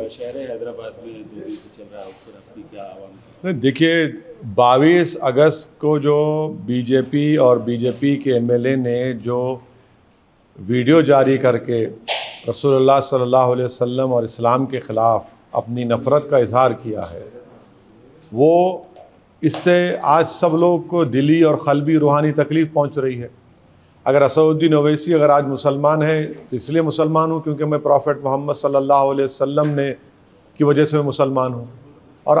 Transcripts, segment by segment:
नहीं देखिए 22 अगस्त को जो बीजेपी और बीजेपी के एमएलए ने जो वीडियो जारी करके रसोल्ला सल्लल्लाहु अलैहि और इस्लाम के ख़िलाफ़ अपनी नफ़रत का इजहार किया है वो इससे आज सब लोग को दिली और खलबी रूहानी तकलीफ़ पहुंच रही है अगर असदुद्दीन अवैसी अगर आज मुसलमान है तो इसलिए मुसलमान हूँ क्योंकि मैं प्रॉफ़ेट मोहम्मद सल्लल्लाहु अलैहि वसल्लम ने की वजह से मैं मुसलमान हूँ और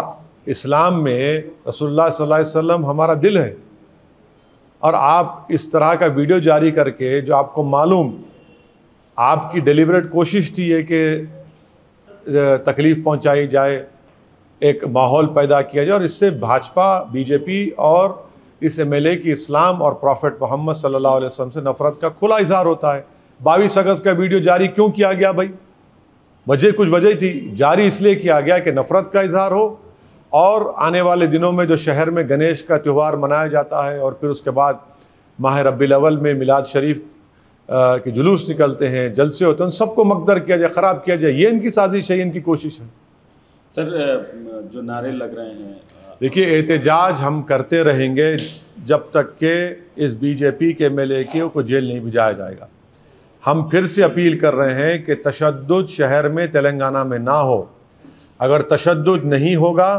इस्लाम में रसोल्ला वसम हमारा दिल है और आप इस तरह का वीडियो जारी करके जो आपको मालूम आपकी डिलीवरेट कोशिश थी है कि तकलीफ़ पहुँचाई जाए एक माहौल पैदा किया जाए और इससे भाजपा बीजेपी और इस एम की इस्लाम और प्रॉफिट मोहम्मद सल्ला वसम से नफरत का खुला इजहार होता है बाईस अगस्त का वीडियो जारी क्यों किया गया भाई वजह कुछ वजह थी जारी इसलिए किया गया कि नफरत का इजहार हो और आने वाले दिनों में जो शहर में गणेश का त्यौहार मनाया जाता है और फिर उसके बाद माह अवल में मिलाद शरीफ के जुलूस निकलते हैं जलसे होते हैं उन सबको मकदर किया जाए ख़राब किया जाए ये इनकी साजिश है इनकी कोशिश है सर जो नारे लग रहे हैं देखिए एहतजाज हम करते रहेंगे जब तक के इस बीजेपी के एम एल को जेल नहीं भिजाया जाएगा हम फिर से अपील कर रहे हैं कि तशद शहर में तेलंगाना में ना हो अगर तशद नहीं होगा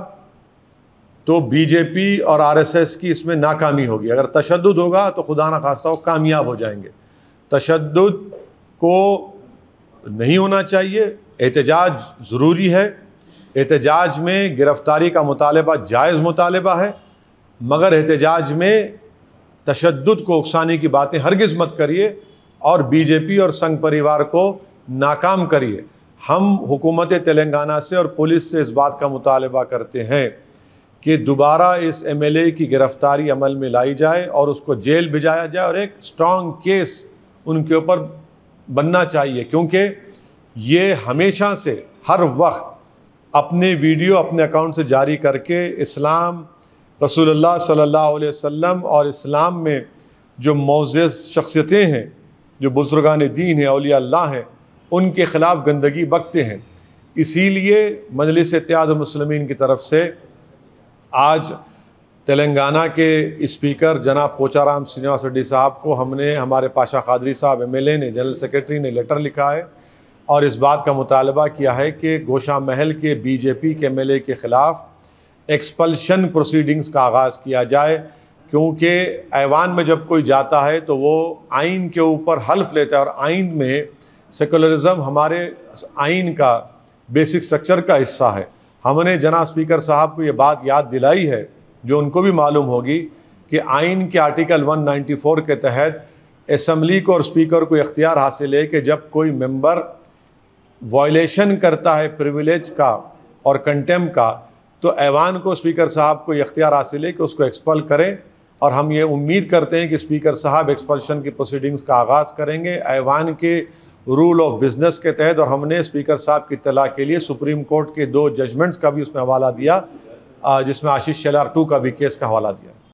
तो बीजेपी और आरएसएस की इसमें नाकामी होगी अगर तशद होगा तो खुदा न खास्ता वो कामयाब हो जाएंगे तशद को नहीं होना चाहिए एहतजाज ज़रूरी है एहतजाज में गिरफ़्तारी का मुतालबा जायज़ मुतालबा है मगर एहतजाज में तशद को उकसाने की बातें हरगिज़ मत करिए और बीजेपी और संघ परिवार को नाकाम करिए हम हुकूमत तेलंगाना से और पुलिस से इस बात का मुतालबा करते हैं कि दोबारा इस एम एल ए की गिरफ़्तारी अमल में लाई जाए और उसको जेल भिजाया जाए और एक स्ट्रॉन्ग केस उनके ऊपर बनना चाहिए क्योंकि ये हमेशा से हर वक्त अपने वीडियो अपने अकाउंट से जारी करके इस्लाम रसूलुल्लाह सल्लल्लाहु अलैहि वसल्लम और इस्लाम में जो मोज़ शख्सियतें हैं जो बुज़ुर्गान दीन हैं अलिया अल्लाह हैं उनके ख़िलाफ़ गंदगी बकते हैं इसीलिए मजलिस इत्याद मुसलमिन की तरफ से आज तेलंगाना के स्पीकर जनाब पोचाराम श्रीनिवास रेड्डी साहब को हमने हमारे पाशा कादरी साहब एम ने जनरल सेक्रेटरी ने लेटर लिखा है और इस बात का मुतालबा किया है कि गोशा महल के बीजेपी के एम एल ए के ख़िलाफ़ एक्सपल्शन प्रोसीडिंग्स का आगाज़ किया जाए क्योंकि ऐवान में जब कोई जाता है तो वो आइन के ऊपर हल्फ लेता है और आइन में सेकुलरिज्म हमारे आइन का बेसिक स्ट्रक्चर का हिस्सा है हमने जना स्पीकर साहब को ये बात याद दिलाई है जो उनको भी मालूम होगी कि आइन के आर्टिकल 194 के तहत असम्बली को और स्पीकर को इख्तियार हासिल है कि जब कोई मेंबर वॉयलेशन करता है प्रिविलेज का और कंटेम का तो ऐवान को स्पीकर साहब को इख्तियार हासिल है कि उसको एक्सपल करें और हम ये उम्मीद करते हैं कि स्पीकर साहब एक्सपल्शन की प्रोसीडिंग्स का आगाज़ करेंगे ऐवान के रूल ऑफ बिज़नेस के तहत और हमने स्पीकर साहब की तला के लिए सुप्रीम कोर्ट के दो जजमेंट्स का भी उसमें हवाला दिया जिसमें आशीष शेलार टू का भी केस का हवाला दिया